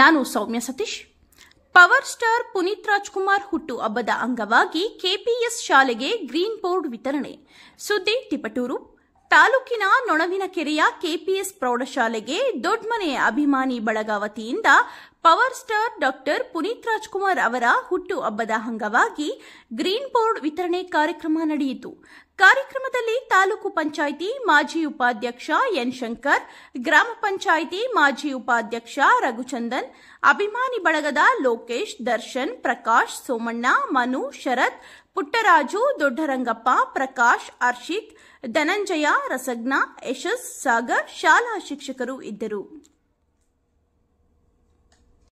ನಾನು Soumya Satish power star Puneeth Rajkumar ಹುಟ್ಟು ಹಬ್ಬದ ಅಂಗವಾಗಿ ಕೆಪಿಎಸ್ ಶಾಲೆಗೆ ಗ್ರೀನ್ ಬೋರ್ಡ್ ವಿತರಣೆ ಸುದ್ದಿ ತಿಪಟೂರು ತಾಲೂಕಿನ ನೊಣವಿನ ಕೆರೆಯ ಕೆಪಿಎಸ್ ಪ್ರೌಢಶಾಲೆಗೆ ದೊಡ್ಡಮನೆಯ ಅಭಿಮಾನಿ ಬಳಗ power star doctor Puneeth Rajkumar ಅವರ ಹುಟ್ಟು ಹಬ್ಬದ ಅಂಗವಾಗಿ ಗ್ರೀನ್ ಬೋರ್ಡ್ ವಿತರಣೆ ಕಾರ್ಯಕ್ರಮ ನಡೆಯಿತು ಕಾರ್ಯಕ್ರಮದಲ್ಲಿ ತಾಲೂಕು ಪಂಚಾಯಿತಿ ಮಾಜಿ ಉಪಾಧ್ಯಕ್ಷ ಎನ್ ಶಂಕರ್ ಗ್ರಾಮ ಪಂಚಾಯಿತಿ ಮಾಜಿ ಉಪಾಧ್ಯಕ್ಷ ರಘುಚಂದನ್ ಅಭಿಮಾನಿ ಬಳಗದ ಲೋಕೇಶ್ ದರ್ಶನ್ ಪ್ರಕಾಶ್ ಸೋಮಣ್ಣ ಮನು ಶರತ್ ಪುಟ್ಟರಾಜು ದೊಡ್ಡರಂಗಪ್ಪ ಪ್ರಕಾಶ್ ಅರ್ಷಿತ್ ಧನಂಜಯ ರಸಜ್ಞ ಯಶಸ್ ಸಾಗರ್ ಶಾಲಾ ಶಿಕ್ಷಕರು ಇದ್ದರು